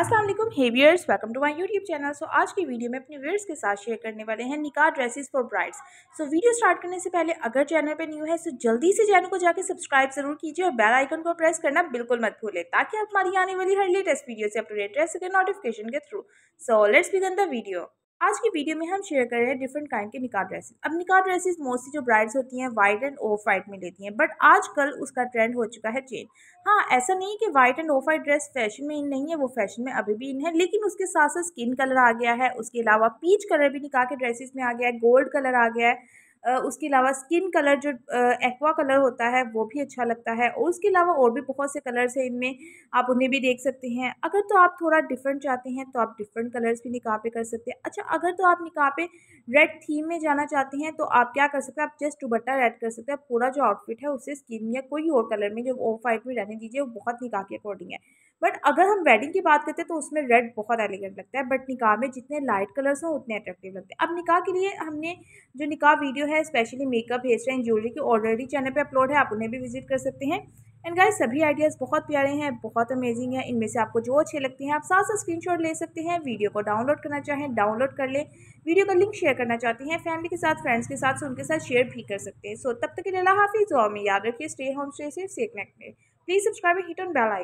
असलम हेवियर्स hey welcome to my YouTube channel so आज की वीडियो में अपने व्यूअर्स के साथ शेयर करने वाले हैं निकाह dresses for brides so video start करने से पहले अगर चैनल पे न्यू है तो जल्दी से चैनल को जाकर सब्सक्राइब जरूर कीजिए और बेल आइकन को प्रेस करना बिल्कुल मत भूलें ताकि आप हमारी आने वाली हर लेटेस्ट वीडियो से अपडेट रह सकें नोटिफिकेशन के through so let's begin the video आज की वीडियो में हम शेयर कर रहे हैं डिफरेंट काइंड के निकाह ड्रेसेस अब निकाह ड्रेसेस मोस्टली जो ब्राइड्स होती हैं वाइट एंड ऑफ वाइट में लेती हैं बट आजकल उसका ट्रेंड हो चुका है चेंज हाँ ऐसा नहीं कि white and off white dress fashion में इन नहीं है वो फैशन में अभी भी इन है लेकिन उसके साथ साथ स्किन कलर आ गया है उसके अलावा पीच कलर भी निकाह के ड्रेसेस में आ गया है गोल्ड कलर आ गया है उसके अलावा स्किन कलर जो एक्वा कलर होता है वो भी अच्छा लगता है और उसके अलावा और भी बहुत से कलर्स हैं इनमें आप उन्हें भी देख सकते हैं अगर तो आप थोड़ा डिफरेंट चाहते हैं तो आप डिफरेंट कलर्स भी निकाह पे कर सकते हैं अच्छा अगर तो आप निकाह पे रेड थीम में जाना चाहते हैं तो आप क्या कर सकते हैं आप जस्ट दुबट्टा रेड कर सकते हैं पूरा जो आउटफिट है उसे स्किन या कोई और कलर में जो ऑफ वाइट में रहने दीजिए वो बहुत निकाह के अकॉर्डिंग है बट अगर हम वेडिंग की बात करते हैं तो उसमें रेड बहुत एलिगेंट लगता है बट निकाह में जितने लाइट कलर्स हों उतने अट्रैक्टिव लगते हैं अब निकाह के लिए हमने जो निकाह वीडियो है specially makeup hair style jewellery की ऑलरेडी चैनल पे अपलोड है आप उन्हें भी विजिट कर सकते हैं एंड गाइस सभी आइडियाज़ बहुत प्यारे हैं बहुत अमेजिंग है इनमें से आपको जो अच्छे लगते हैं आप साथ साथ शॉट ले सकते हैं वीडियो को डाउनलोड करना चाहें डाउनलोड कर लें वीडियो का लिंक शेयर करना चाहती हैं फैमिली के साथ फ्रेंड्स के साथ उनके साथ शेयर भी कर सकते हैं सो तब तक के लिए हाफिज़ और हमें याद रखिए स्टे होम स्टे सेफ से please subscribe hit on bell icon